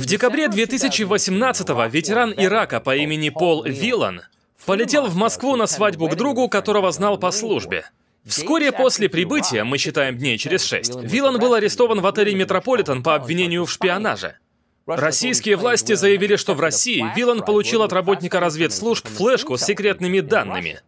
В декабре 2018-го ветеран Ирака по имени Пол Вилан полетел в Москву на свадьбу к другу, которого знал по службе. Вскоре после прибытия, мы считаем дней через шесть, Вилан был арестован в отеле «Метрополитен» по обвинению в шпионаже. Российские власти заявили, что в России Вилан получил от работника разведслужб флешку с секретными данными.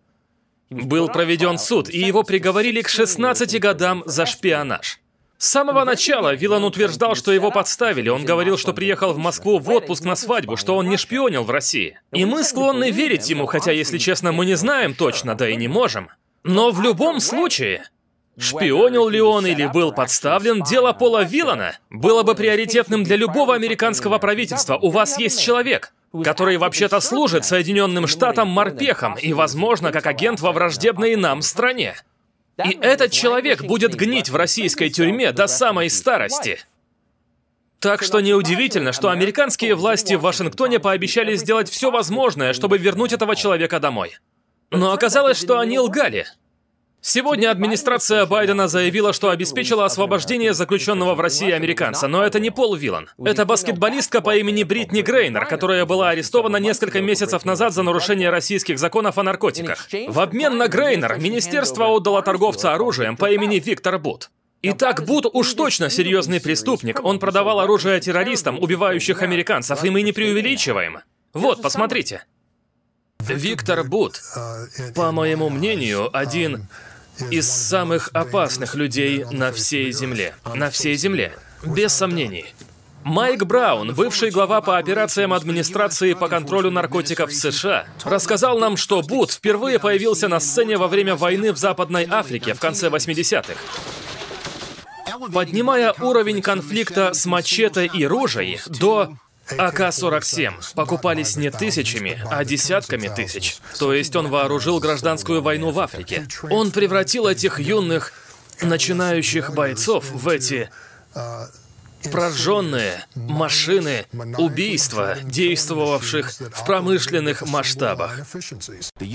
Был проведен суд, и его приговорили к 16 годам за шпионаж. С самого начала Вилан утверждал, что его подставили. Он говорил, что приехал в Москву в отпуск на свадьбу, что он не шпионил в России. И мы склонны верить ему, хотя, если честно, мы не знаем точно, да и не можем. Но в любом случае, Шпионил ли он или был подставлен, дело Пола Вилана было бы приоритетным для любого американского правительства. У вас есть человек, который вообще-то служит Соединенным Штатам морпехом и, возможно, как агент во враждебной нам стране. И этот человек будет гнить в российской тюрьме до самой старости. Так что неудивительно, что американские власти в Вашингтоне пообещали сделать все возможное, чтобы вернуть этого человека домой. Но оказалось, что они лгали. Сегодня администрация Байдена заявила, что обеспечила освобождение заключенного в России американца, но это не Пол Вилан. Это баскетболистка по имени Бритни Грейнер, которая была арестована несколько месяцев назад за нарушение российских законов о наркотиках. В обмен на Грейнер министерство отдало торговца оружием по имени Виктор Бут. Итак, Бут уж точно серьезный преступник. Он продавал оружие террористам, убивающих американцев, и мы не преувеличиваем. Вот, посмотрите. Виктор Бут, по моему мнению, один из самых опасных людей на всей Земле. На всей Земле. Без сомнений. Майк Браун, бывший глава по операциям администрации по контролю наркотиков США, рассказал нам, что Бут впервые появился на сцене во время войны в Западной Африке в конце 80-х. Поднимая уровень конфликта с мачете и ружей до АК-47 покупались не тысячами, а десятками тысяч. То есть он вооружил гражданскую войну в Африке. Он превратил этих юных, начинающих бойцов в эти прожженные машины убийства, действовавших в промышленных масштабах.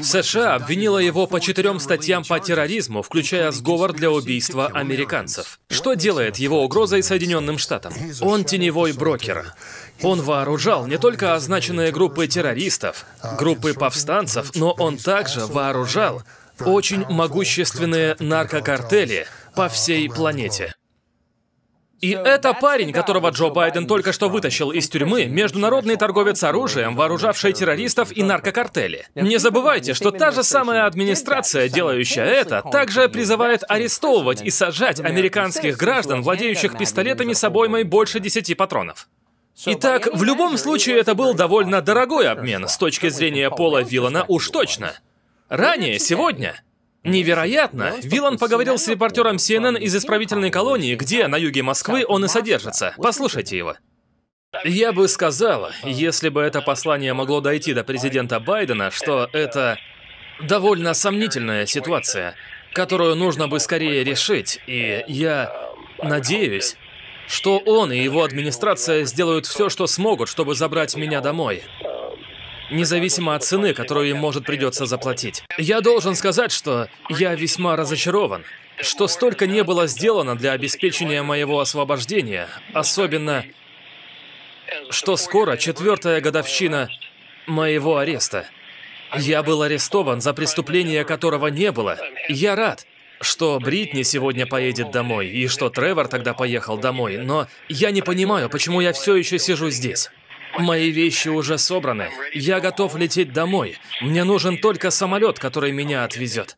США обвинила его по четырем статьям по терроризму, включая сговор для убийства американцев. Что делает его угрозой Соединенным Штатам? Он теневой брокер. Он вооружал не только означенные группы террористов, группы повстанцев, но он также вооружал очень могущественные наркокартели по всей планете. И это парень, которого Джо Байден только что вытащил из тюрьмы, международный торговец оружием, вооружавший террористов и наркокартели. Не забывайте, что та же самая администрация, делающая это, также призывает арестовывать и сажать американских граждан, владеющих пистолетами с обоймой больше 10 патронов. Итак, в любом случае это был довольно дорогой обмен, с точки зрения Пола Вилана уж точно. Ну, Ранее, сегодня, Невероятно! Ну, Вилан поговорил с репортером CNN из исправительной колонии, где, на юге Москвы, он и содержится. Послушайте его. Я бы сказала, если бы это послание могло дойти до президента Байдена, что это довольно сомнительная ситуация, которую нужно бы скорее решить, и я надеюсь, что он и его администрация сделают все, что смогут, чтобы забрать меня домой. Независимо от цены, которую им, может, придется заплатить. Я должен сказать, что я весьма разочарован, что столько не было сделано для обеспечения моего освобождения, особенно, что скоро четвертая годовщина моего ареста. Я был арестован за преступление, которого не было. Я рад, что Бритни сегодня поедет домой, и что Тревор тогда поехал домой, но я не понимаю, почему я все еще сижу здесь. Мои вещи уже собраны. Я готов лететь домой. Мне нужен только самолет, который меня отвезет.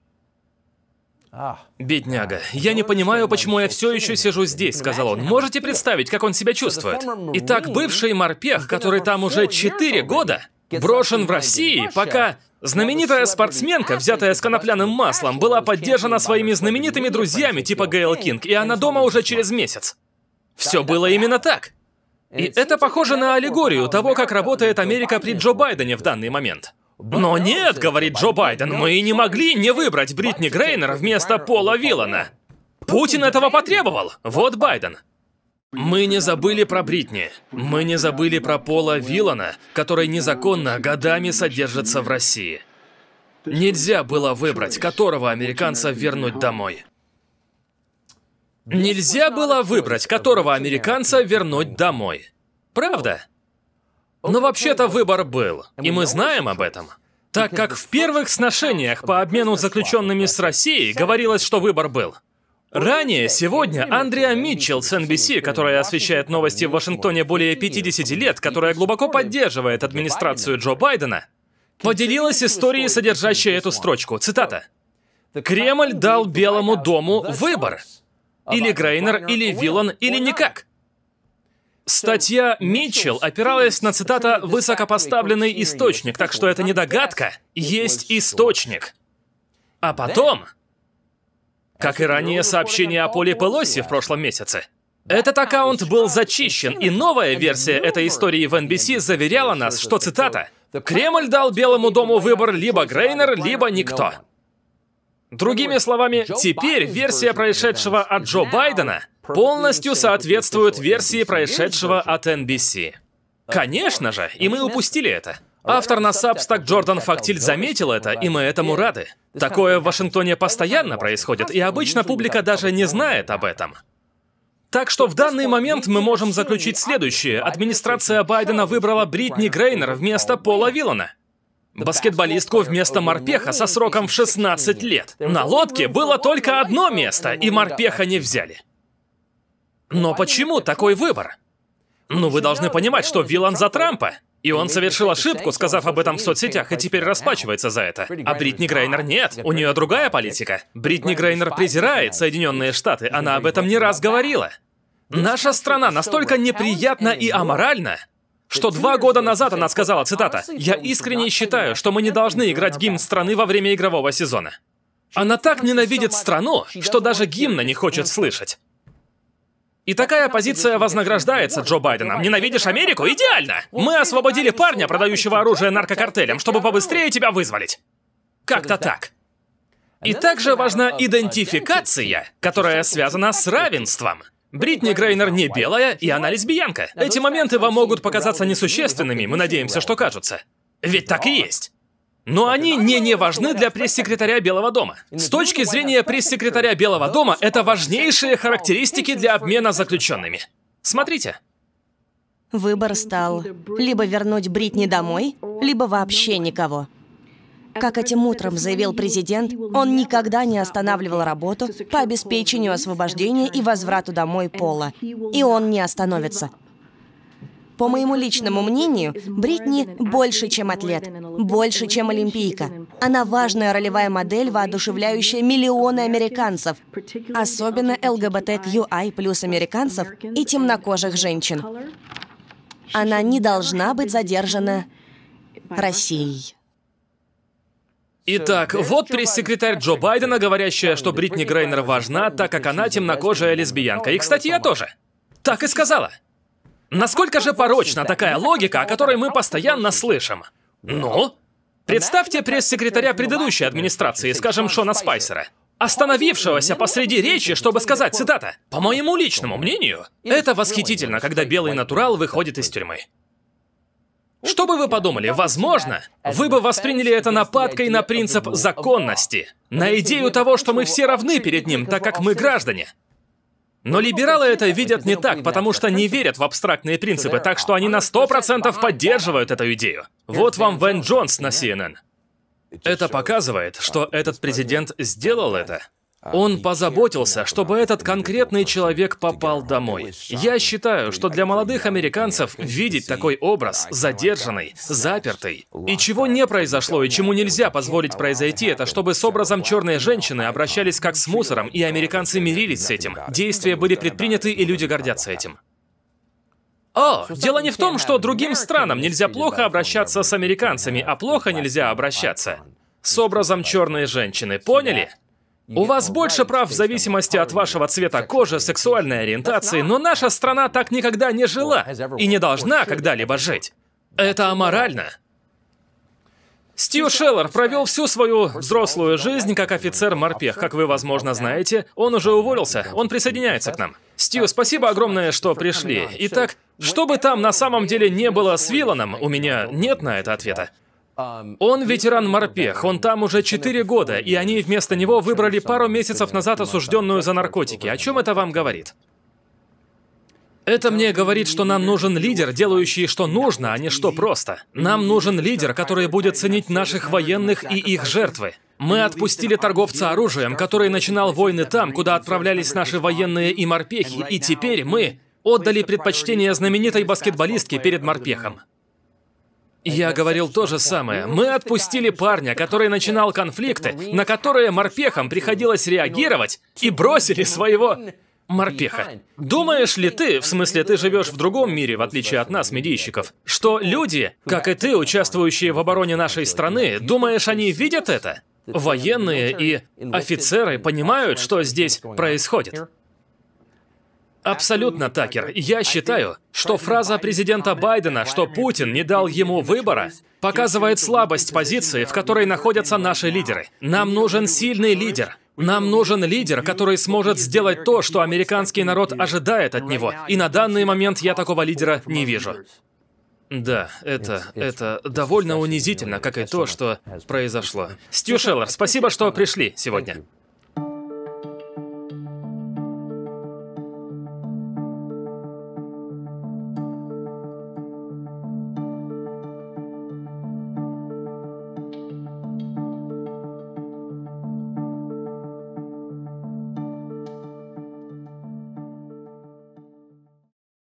«Бедняга, я не понимаю, почему я все еще сижу здесь», — сказал он. «Можете представить, как он себя чувствует? Итак, бывший морпех, который там уже четыре года, брошен в России, пока Знаменитая спортсменка, взятая с конопляным маслом, была поддержана своими знаменитыми друзьями типа Гейл Кинг, и она дома уже через месяц. Все было именно так. И это похоже на аллегорию того, как работает Америка при Джо Байдене в данный момент. Но нет, говорит Джо Байден, мы и не могли не выбрать Бритни Грейнер вместо Пола Виллана. Путин этого потребовал. Вот Байден. Мы не забыли про Бритни. Мы не забыли про Пола Вилана, который незаконно годами содержится в России. Нельзя было выбрать, которого американца вернуть домой. Нельзя было выбрать, которого американца вернуть домой. Правда? Но вообще-то выбор был, и мы знаем об этом. Так как в первых сношениях по обмену заключенными с Россией говорилось, что выбор был. Ранее сегодня Андреа Митчелл с NBC, которая освещает новости в Вашингтоне более 50 лет, которая глубоко поддерживает администрацию Джо Байдена, поделилась историей, содержащей эту строчку. Цитата. «Кремль дал Белому дому выбор. Или Грейнер, или Вилан, или никак. Статья Митчелл опиралась на цитата «высокопоставленный источник», так что это не догадка, есть источник. А потом как и ранее сообщение о Поле Пелоси в прошлом месяце. Этот аккаунт был зачищен, и новая версия этой истории в NBC заверяла нас, что, цитата, «Кремль дал Белому дому выбор либо Грейнер, либо никто». Другими словами, теперь версия происшедшего от Джо Байдена полностью соответствует версии происшедшего от NBC. Конечно же, и мы упустили это. Автор на Substack Джордан Фактиль заметил это, и мы этому рады. Такое в Вашингтоне постоянно происходит, и обычно публика даже не знает об этом. Так что в данный момент мы можем заключить следующее. Администрация Байдена выбрала Бритни Грейнер вместо Пола Виллана. Баскетболистку вместо марпеха со сроком в 16 лет. На лодке было только одно место, и марпеха не взяли. Но почему такой выбор? Ну, вы должны понимать, что Вилан за Трампа. И он совершил ошибку, сказав об этом в соцсетях, и теперь расплачивается за это. А Бритни Грейнер нет, у нее другая политика. Бритни Грейнер презирает Соединенные Штаты, она об этом не раз говорила. Наша страна настолько неприятна и аморальна, что два года назад она сказала, цитата, «Я искренне считаю, что мы не должны играть гимн страны во время игрового сезона». Она так ненавидит страну, что даже гимна не хочет слышать. И такая позиция вознаграждается Джо Байденом. Ненавидишь Америку? Идеально! Мы освободили парня, продающего оружие наркокартелям, чтобы побыстрее тебя вызволить. Как-то так. И также важна идентификация, которая связана с равенством. Бритни Грейнер не белая, и она лесбиянка. Эти моменты вам могут показаться несущественными, мы надеемся, что кажутся. Ведь так и есть. Но они не не важны для пресс-секретаря Белого дома. С точки зрения пресс-секретаря Белого дома, это важнейшие характеристики для обмена заключенными. Смотрите. Выбор стал либо вернуть Бритни домой, либо вообще никого. Как этим утром заявил президент, он никогда не останавливал работу по обеспечению освобождения и возврату домой Пола. И он не остановится. По моему личному мнению, Бритни больше, чем атлет, больше, чем олимпийка. Она важная ролевая модель, воодушевляющая миллионы американцев, особенно ЛГБТQI плюс американцев и темнокожих женщин. Она не должна быть задержана Россией. Итак, вот пресс-секретарь Джо Байдена, говорящая, что Бритни Грейнер важна, так как она темнокожая лесбиянка. И, кстати, я тоже. Так и сказала. Насколько же порочна такая логика, о которой мы постоянно слышим? Ну? Представьте пресс-секретаря предыдущей администрации, скажем, Шона Спайсера, остановившегося посреди речи, чтобы сказать, цитата, «По моему личному мнению, это восхитительно, когда белый натурал выходит из тюрьмы». Что бы вы подумали, возможно, вы бы восприняли это нападкой на принцип законности, на идею того, что мы все равны перед ним, так как мы граждане. Но либералы это видят не так, потому что не верят в абстрактные принципы, так что они на 100% поддерживают эту идею. Вот вам Вен Джонс на CNN. Это показывает, что этот президент сделал это. Он позаботился, чтобы этот конкретный человек попал домой. Я считаю, что для молодых американцев видеть такой образ, задержанный, запертый, и чего не произошло, и чему нельзя позволить произойти, это чтобы с образом черной женщины обращались как с мусором, и американцы мирились с этим. Действия были предприняты, и люди гордятся этим. О, дело не в том, что другим странам нельзя плохо обращаться с американцами, а плохо нельзя обращаться с образом черной женщины, поняли? У вас больше прав в зависимости от вашего цвета кожи, сексуальной ориентации, но наша страна так никогда не жила и не должна когда-либо жить. Это аморально. Стью Шеллер провел всю свою взрослую жизнь как офицер-морпех. Как вы, возможно, знаете, он уже уволился, он присоединяется к нам. Стью, спасибо огромное, что пришли. Итак, что бы там на самом деле не было с Виланом, у меня нет на это ответа. Um, он ветеран-морпех, он там уже 4 года, и они вместо него выбрали пару месяцев назад осужденную за наркотики. О чем это вам говорит? Это мне говорит, что нам нужен лидер, делающий что нужно, а не что просто. Нам нужен лидер, который будет ценить наших военных и их жертвы. Мы отпустили торговца оружием, который начинал войны там, куда отправлялись наши военные и морпехи, и теперь мы отдали предпочтение знаменитой баскетболистке перед морпехом. Я говорил то же самое. Ну, Мы отпустили парня, который начинал ну, конфликты, ну, на которые морпехам приходилось реагировать, и бросили своего морпеха. Думаешь ли ты, в смысле ты живешь в другом мире, в отличие от нас, медийщиков, что люди, как и ты, участвующие в обороне нашей страны, думаешь, они видят это? Военные и офицеры понимают, что здесь происходит. Абсолютно, Такер. Я считаю, что фраза президента Байдена, что Путин не дал ему выбора, показывает слабость позиции, в которой находятся наши лидеры. Нам нужен сильный лидер. Нам нужен лидер, который сможет сделать то, что американский народ ожидает от него. И на данный момент я такого лидера не вижу. Да, это, это довольно унизительно, как и то, что произошло. Стю Шеллер, спасибо, что пришли сегодня.